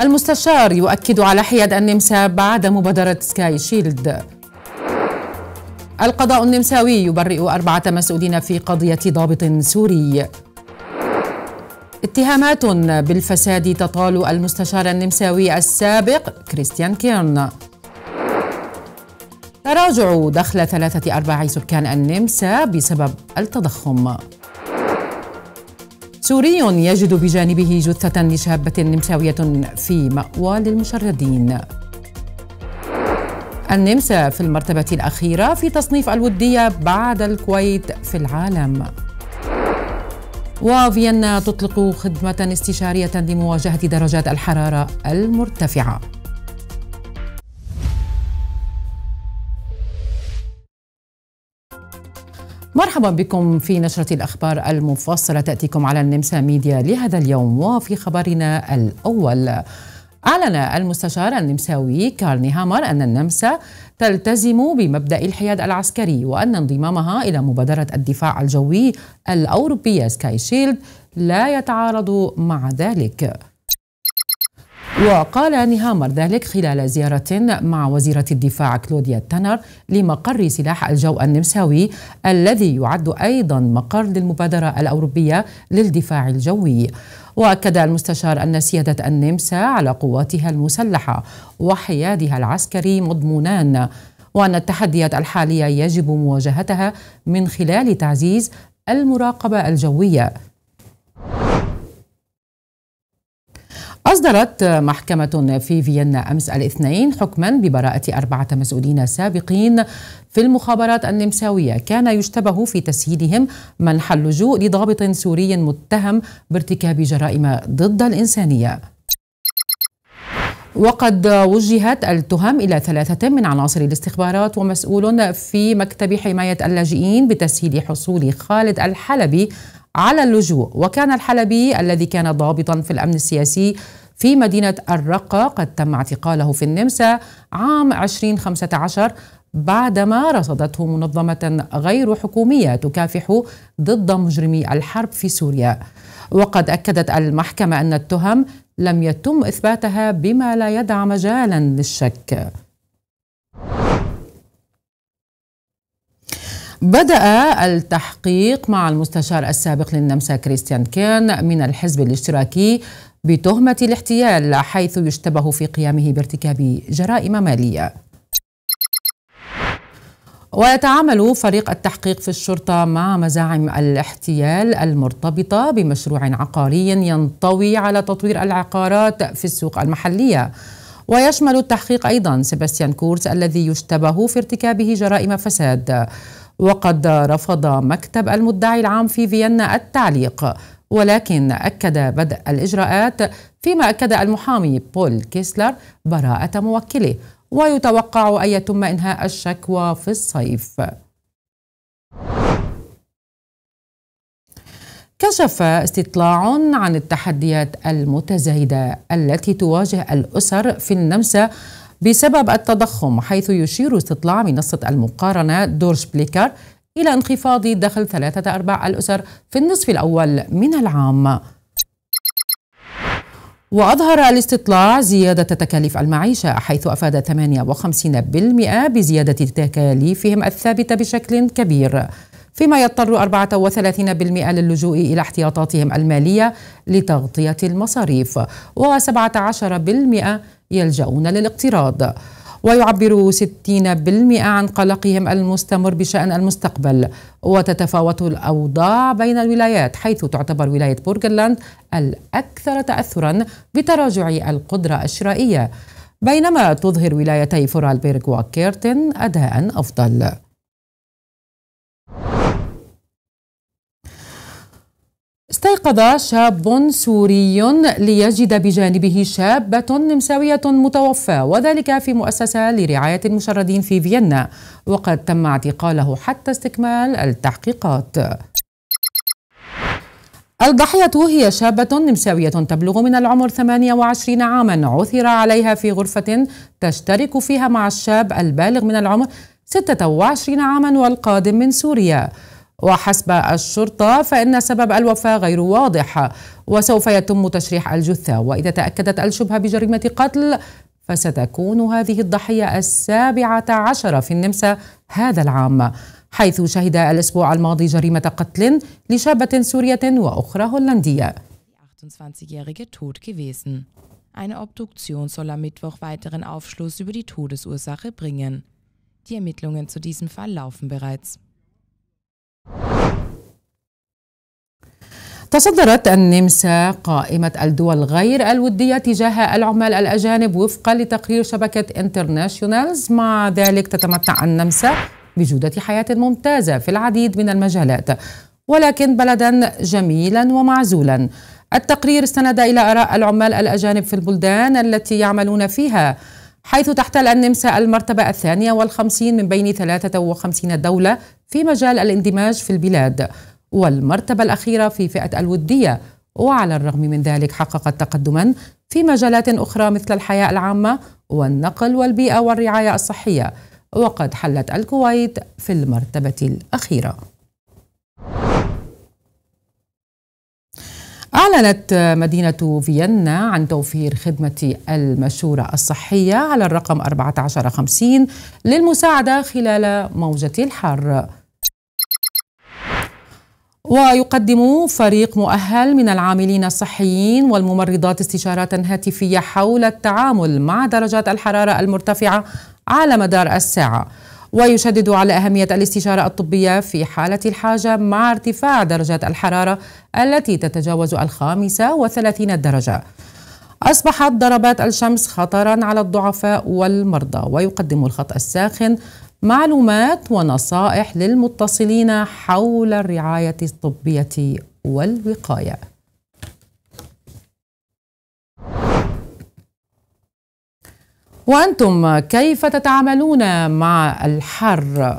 المستشار يؤكد على حياد النمسا بعد مبادرة سكاي شيلد القضاء النمساوي يبرئ أربعة مسؤولين في قضية ضابط سوري اتهامات بالفساد تطال المستشار النمساوي السابق كريستيان كيرن تراجع دخل ثلاثة أرباع سكان النمسا بسبب التضخم سوري يجد بجانبه جثة لشابة نمساوية في مأوى للمشردين النمسا في المرتبة الأخيرة في تصنيف الودية بعد الكويت في العالم وفيينا تطلق خدمة استشارية لمواجهة درجات الحرارة المرتفعة مرحبا بكم في نشرة الأخبار المفصلة تأتيكم على النمسا ميديا لهذا اليوم وفي خبرنا الأول أعلن المستشار النمساوي كارني هامر أن النمسا تلتزم بمبدأ الحياد العسكري وأن انضمامها إلى مبادرة الدفاع الجوي الأوروبية سكاي شيلد لا يتعارض مع ذلك وقال نهامر ذلك خلال زيارة مع وزيرة الدفاع كلوديا تانر لمقر سلاح الجو النمساوي الذي يعد أيضا مقر للمبادرة الأوروبية للدفاع الجوي وأكد المستشار أن سيادة النمسا على قواتها المسلحة وحيادها العسكري مضمونان وأن التحديات الحالية يجب مواجهتها من خلال تعزيز المراقبة الجوية أصدرت محكمة في فيينا أمس الاثنين حكما ببراءة أربعة مسؤولين سابقين في المخابرات النمساوية كان يشتبه في تسهيلهم منح اللجوء لضابط سوري متهم بارتكاب جرائم ضد الإنسانية وقد وجهت التهم إلى ثلاثة من عناصر الاستخبارات ومسؤول في مكتب حماية اللاجئين بتسهيل حصول خالد الحلبي على اللجوء وكان الحلبي الذي كان ضابطا في الأمن السياسي في مدينة الرقة قد تم اعتقاله في النمسا عام 2015 بعدما رصدته منظمة غير حكومية تكافح ضد مجرمي الحرب في سوريا وقد أكدت المحكمة أن التهم لم يتم إثباتها بما لا يدع مجالا للشك بدأ التحقيق مع المستشار السابق للنمسا كريستيان كان من الحزب الاشتراكي بتهمة الاحتيال حيث يشتبه في قيامه بارتكاب جرائم مالية ويتعامل فريق التحقيق في الشرطة مع مزاعم الاحتيال المرتبطة بمشروع عقاري ينطوي على تطوير العقارات في السوق المحلية ويشمل التحقيق أيضا سيباستيان كورتس الذي يشتبه في ارتكابه جرائم فساد وقد رفض مكتب المدعي العام في فيينا التعليق ولكن أكد بدء الإجراءات فيما أكد المحامي بول كيسلر براءة موكله ويتوقع أن يتم إنهاء الشكوى في الصيف كشف استطلاع عن التحديات المتزايدة التي تواجه الأسر في النمسا بسبب التضخم حيث يشير استطلاع منصة المقارنة دورش بليكر إلى انخفاض دخل ثلاثة أرباع الأسر في النصف الأول من العام وأظهر الاستطلاع زيادة تكاليف المعيشة حيث أفاد 58% بزيادة تكاليفهم الثابتة بشكل كبير فيما يضطر 34% للجوء إلى احتياطاتهم المالية لتغطية المصاريف و17% يلجؤون للاقتراض ويعبر 60% عن قلقهم المستمر بشأن المستقبل وتتفاوت الأوضاع بين الولايات حيث تعتبر ولاية بورغلاند الأكثر تأثرا بتراجع القدرة الشرائية بينما تظهر ولايتي فورالبيرغ وكيرتن أداء أفضل استيقظ شاب سوري ليجد بجانبه شابة نمساوية متوفاة وذلك في مؤسسة لرعاية المشردين في فيينا وقد تم اعتقاله حتى استكمال التحقيقات الضحية هي شابة نمساوية تبلغ من العمر 28 عاما عثر عليها في غرفة تشترك فيها مع الشاب البالغ من العمر 26 عاما والقادم من سوريا وحسب الشرطة فإن سبب الوفاة غير واضح وسوف يتم تشريح الجثة وإذا تأكدت الشبهة بجريمة قتل فستكون هذه الضحية السابعة عشرة في النمسا هذا العام حيث شهد الأسبوع الماضي جريمة قتل لشابة سورية وأخرى هولندية Eine Obduktion soll am Mittwoch weiteren Aufschluss über die Todesursache bringen. Die Ermittlungen zu diesem Fall laufen bereits. تصدرت النمسا قائمة الدول غير الودية تجاه العمال الأجانب وفقا لتقرير شبكة انترناشيونالز مع ذلك تتمتع النمسا بجودة حياة ممتازة في العديد من المجالات ولكن بلدا جميلا ومعزولا التقرير استند إلى آراء العمال الأجانب في البلدان التي يعملون فيها حيث تحتل النمسا المرتبة الثانية والخمسين من بين 53 دولة في مجال الاندماج في البلاد والمرتبة الأخيرة في فئة الودية وعلى الرغم من ذلك حققت تقدما في مجالات أخرى مثل الحياة العامة والنقل والبيئة والرعاية الصحية وقد حلت الكويت في المرتبة الأخيرة أعلنت مدينة فيينا عن توفير خدمة المشورة الصحية على الرقم 1450 للمساعدة خلال موجة الحر ويقدم فريق مؤهل من العاملين الصحيين والممرضات استشارات هاتفية حول التعامل مع درجات الحرارة المرتفعة على مدار الساعة ويشدد على أهمية الاستشارة الطبية في حالة الحاجة مع ارتفاع درجات الحرارة التي تتجاوز الخامسة وثلاثين درجة أصبحت ضربات الشمس خطرا على الضعفاء والمرضى ويقدم الخط الساخن معلومات ونصائح للمتصلين حول الرعاية الطبية والوقاية وأنتم كيف تتعاملون مع الحر؟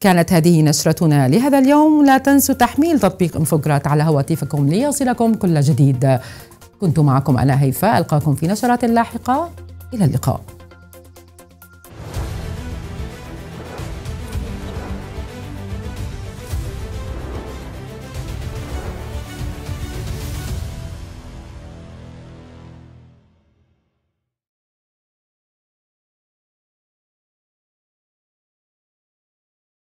كانت هذه نشرتنا لهذا اليوم لا تنسوا تحميل تطبيق انفوجرات على هواتفكم ليصلكم كل جديد كنت معكم أنا هيفاء ألقاكم في نشرات لاحقة إلى اللقاء